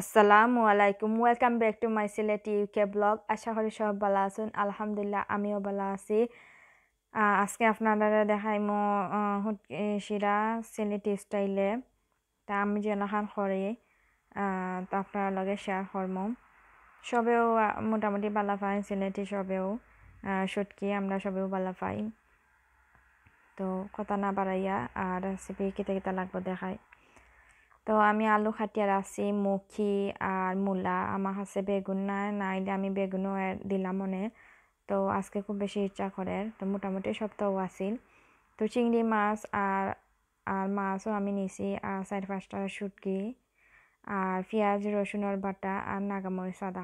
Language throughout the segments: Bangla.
আসসালামু আলাইকুম welcome back to my Sylhet UK blog আশা করি সব ভালো আছেন আলহামদুলিল্লাহ আমিও ভালো আছি আজকে আপনারা দেখাইম শিরা সিলেটি স্টাইলে তা আমি যেনাখান করি তা আপনার লগে শেয়ার করম সবেও মোটামুটি ভালো পাই সিলেটি সবেও সুটকি আমরা সবেও ভালো পাই তো কথা না বাড়াইয়া আর রেসিপি কেটে কেটে লাগবো দেখায় তো আমি আলু খাটিয়ার আছি মুখি আর মূলা আমার হাসে বেগুন নাই নাইলে আমি বেগুনও দিলাম মনে তো আজকে খুব বেশি ইচ্ছা করে তো মোটামুটি সপ্তাহ আছিল তো চিংড়ি মাছ আর আর মাছও আমি নিছি আর চার পাঁচটা শুটকি আর পেঁয়াজ রসুনের বাটা আর নাগামরি সাদা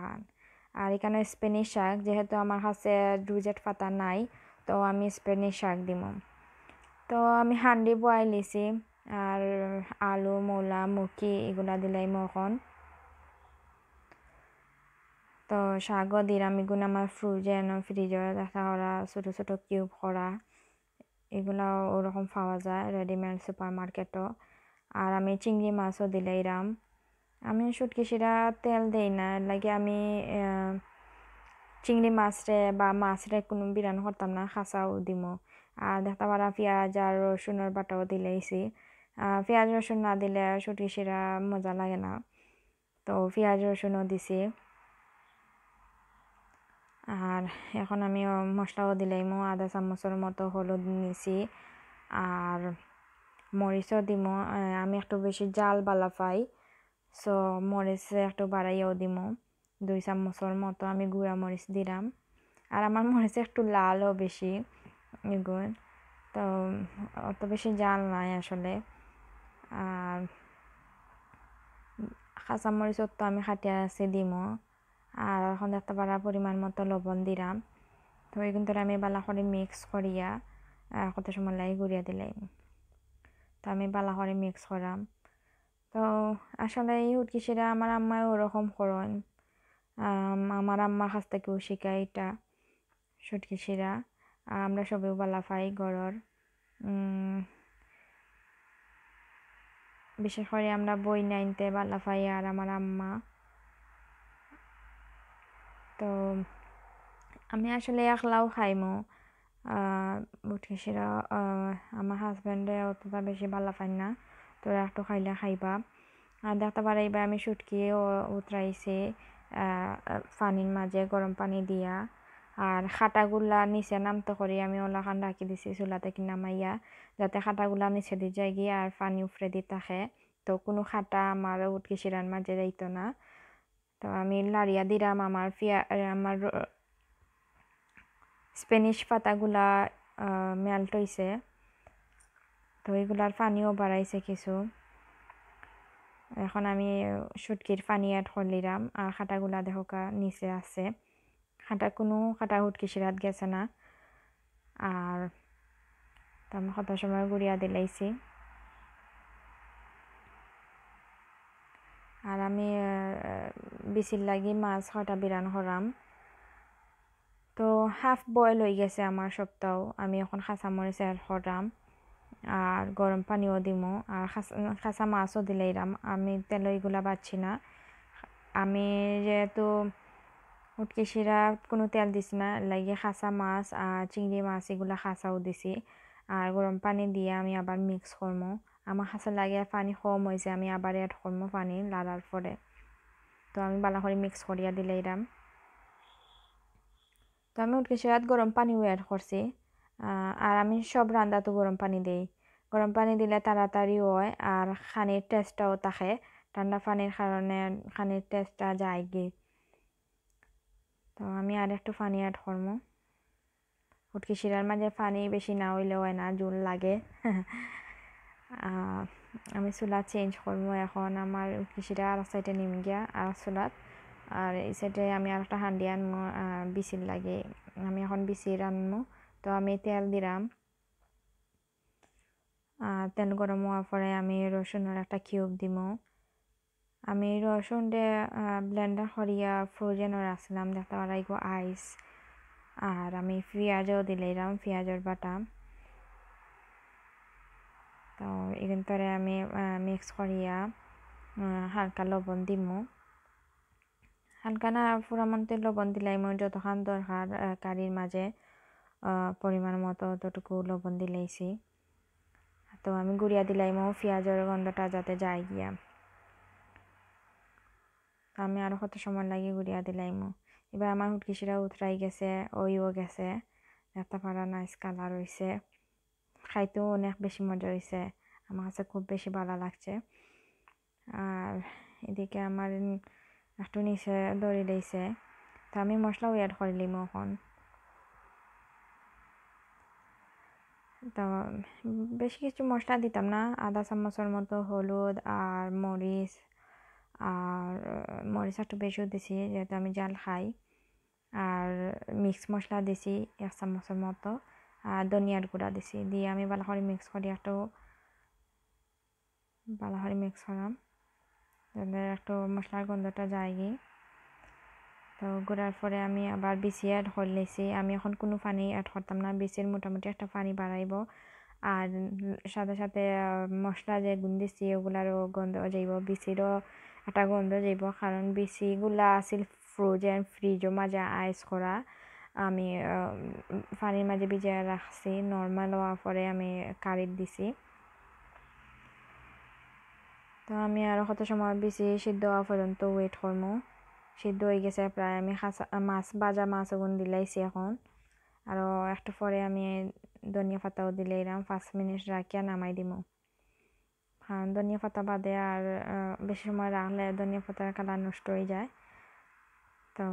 আর এখানে স্পেনিশ শাক যেহেতু আমার হাসে ডুজেট পাতা নাই তো আমি স্পেনিশ শাক দিম তো আমি হান্ডি বয়াই লিছি আর আলু মূলা মুখি এগুলা দিলাই মখন তো শাক দিলাম এগুলো আমার ফ্রুজেন ফ্রিজরে দেখা করা ছোটো ছোটো কিউব করা এগুলাও ওরকম পাওয়া যায় রেডিমেড সুপার মার্কেটও আর আমি চিংড়ি মাছও দিলাইরাম আমি শুটকি সেটা তেল দেই না লাগে আমি চিংড়ি মাছরে বা মাছরে কোনো বিরান করতাম না খাঁচাও দিমো আর দেখতে পারা পেঁয়াজ আর রসুনের বাটাও দিলেইছি পেঁয়াজ রসুন না দিলে সুটি সেরা মজা লাগে না তো পেঁয়াজ রসুনও দিছি আর এখন আমি মশলাও দিলাইমো আধা চামচের মতো হলুদ নিছি আর মরিচও দিম আমি একটু বেশি জাল বালা পাই সো মরিচ একটু বাড়াইয়াও দিমো দুই চামচের মতো আমি গুঁড়া মরিচ দিলাম আর আমার মরিচ একটু লালও বেশি এগুলো তো অত বেশি জাল নাই আসলে আর কাঁচামরিচত তো আমি খাটিয়া আছে দিম আর এখন একটা পারা পরিমাণ মতো লবণ দিলাম তো এই কিন্তু আমি বালা করে মিক্স করিয়া কত সময় লাই গুড়িয়া দিলাই তো আমি বালা করে মিক্স করাম তো আসলে এই হুটকিসিরা আমার আম্মাও ওরকম করেন আমার আম্মার কাছ থেকেও শেখায় এটা সুটকিসিরা আমরা সবেও বালা পাই ঘরের বিশেষ করে আমরা বই নাইনতে পাই আর আমার আম্মা তো আমি আসলে একলাও খাইমো বুটকেশিরা আমার হাজব্যান্ডে অতটা বেশি ভালো পাই না তো একটু খাইলে খাইবা আর দেখতে পারাইবা আমি সুটকিয়ে উতরাইছি পানির মাঝে গরম পানি দিয়া আর খাটাগুলা নিচে নামতে করি আমি ওলাখান রাখি দিছি চুলা থেকে নামাইয়া যাতে খাটাগুলা নিচে দিয়ে যায় গিয়ে আর পানি উফরে দি থাকে তো কোনো খাটা আমার উঠকে শিরার মাঝে যাইতো না তো আমি লাড়িয়া দিলাম আমার পিয়া আমার স্পেনিশ পাতাগুলা মেল্ট হয়েছে তো এগুলার পানিও বাড়াইছে কিছু এখন আমি সুটকির পানি অ্যাড করলিলাম আর খাটাগুলা কা নিচে আছে খাটা কোনো খাটা হুটকি সিরাত গেছে না আর তারপর কত সময় ঘুরিয়া দিলাইছি আর আমি বিচির লাগি মাছ হয়টা বিরান হরাম তো হাফ বয়েল হয়ে গেছে আমার সপ্তাহ আমি এখন খাঁচা মরিচ আর হরাম আর গরম পানিও দিম আর খাঁচা মাছও দিলাইরাম আমি তেল এগুলা বাচ্ছি না আমি যেহেতু উটকি শিরা কোনো তেল দিছি না লাগে খাসা মাছ আর চিংড়ি মাছ এগুলো খাসাও দিছি আর গরম পানি দিয়ে আমি আবার মিক্স করবো আমার খাসা লাগে পানি কম হয়েছে আমি আবার এড করবো পানি লালার পরে তো আমি ভালো করে মিক্স করিয়া দিলে এরাম তো আমি উটকি শিরাত গরম পানিও অ্যাড করছি আর আমি সব রান্না তো গরম পানি দিই গরম পানি দিলে তাড়াতাড়ি হয় আর খানির টেস্টটাও থাকে ঠান্ডা পানির কারণে খানির টেস্টটা যায় গিয়ে তো আমি আর একটু পানি অ্যাড করবো উটকি শিরার মাঝে পানি বেশি না হইলেও না জুল লাগে আমি চোলা চেঞ্জ করবো এখন আমার উটকি শিরা আর সাইডে নেমে গিয়া আর চোলাত আর এই সাইডে আমি আর একটা হান্ডি আনবো বিচির লাগে আমি এখন বিচির আনবো তো আমি তেল দিলাম তেল গরম হওয়ার পরে আমি রসুনের একটা কিউব দিমো আমি রসুন দে ব্লেন্ডার করিয়া ফ্রোজেনও রাখছিলাম দেখতে পারাই আইস আর আমি পেঁয়াজও দিলাম পেঁয়াজের বাটা তো এখান তরে আমি মিক্স করিয়া হালকা লবণ দিমু হালকা না পুরামন্তে লবণ দিলাই মই যতক্ষণ দরকার কারির মাঝে পরিমাণ মতো অতটুকু লবণ দিলাইছি তো আমি গুড়িয়া দিলাই মো পেঁয়াজের গন্ধটা যাতে যায় গিয়া আমি আরও কত সময় লাগে ঘুরিয়া দিলাইমু এবার আমার হুটকিসিরা উতরাই গেছে ওইও গেছে একটা ফাড়া নাইস কালার হয়েছে খাইতেও অনেক বেশি মজা হয়েছে আমার কাছে খুব বেশি ভালো লাগছে আর এদিকে আমার একটু নিচে দড়ি দিয়েছে তা আমি মশলাও অ্যাড করে লিমু এখন তো বেশি কিছু মশলা দিতাম না আদা চামচের মতো হলুদ আর মরিচ আর মরিচ একটু বেশিও দিছি যেহেতু আমি জাল খাই আর মিক্স মশলা দিছি এক চামচের মতো আর ধনিয়ার গুঁড়া দিছি দিয়ে আমি ভালো করে মিক্স করি একটু ভালো করে মিক্স করলাম যাতে একটু মশলার গন্ধটা যায় গিয়ে তো ঘোরার পরে আমি আবার বিসি অ্যাড হল আমি এখন কোনো পানি অ্যাড করতাম না বিসির মোটামুটি একটা পানি বাড়াইব আর সাথে সাথে মশলা যে গুণ দিছি ওগুলারও গন্ধ যাইব বিসিরও এটা গন্ধ যাব কারণ গুলা আছিল ফ্রোজেন ফ্রিজও মাঝে আইস করা আমি পানির মাঝে ভিজিয়ে রাখছি নর্মাল হওয়ার পরে আমি কারিত দিছি তো আমি আরও কত সময় বেশি সিদ্ধ হওয়া পর্যন্ত ওয়েট করব সিদ্ধ হয়ে গেছে প্রায় আমি খাঁচা মাছ বাজা মাছ ওগুন দিলাইছি এখন আর একটু পরে আমি ধনিয়া পাতাও দিলাইলাম পাঁচ মিনিট রাখিয়া নামাই দিব ধনিয়া পাতা বাদে আর বেশি সময় রাখলে ধনিয়া পাতার কালার নষ্ট হয়ে যায় তো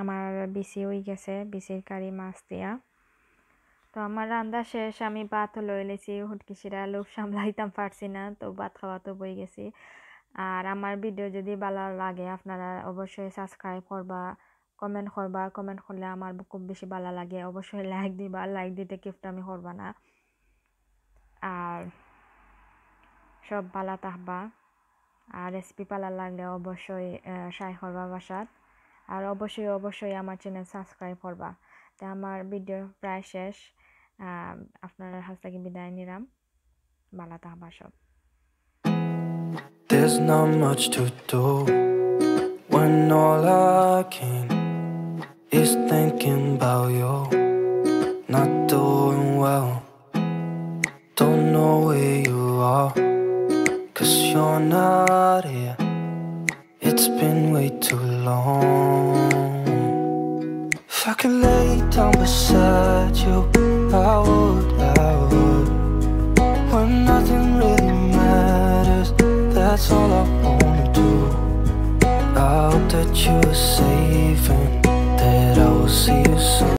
আমার বিসি হয়ে গেছে বিসির কারি মাছ দিয়া তো আমার রান্না শেষ আমি ভাত লই লেছি হুটকিসিরা লোভ সামলাইতাম পারছি না তো ভাত খাওয়া তো বই গেছি আর আমার ভিডিও যদি ভালো লাগে আপনারা অবশ্যই সাবস্ক্রাইব করবা কমেন্ট করবা কমেন্ট করলে আমার খুব বেশি ভালো লাগে অবশ্যই লাইক দিবা লাইক দিতে গিফট আমি করবা না আর সব বালা তাহবা আর রেসিপি পালা লাগলে অবশ্যই সাই করবা বাসাত আর অবশ্যই অবশ্যই আমার চ্যানেল সাবস্ক্রাইব করবা তা আমার ভিডিও প্রায় শেষ আপনার হাত থেকে বিদায় নিলাম বালা তাহবা সব There's not much to do when all I can is thinking about you. been way too long If I could lay down beside you, I would, I would When nothing really matters, that's all I wanna do I hope that you are safe and that I will see you soon